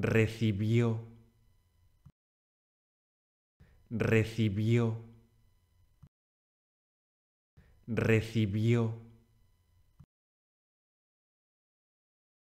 recibió, recibió, recibió.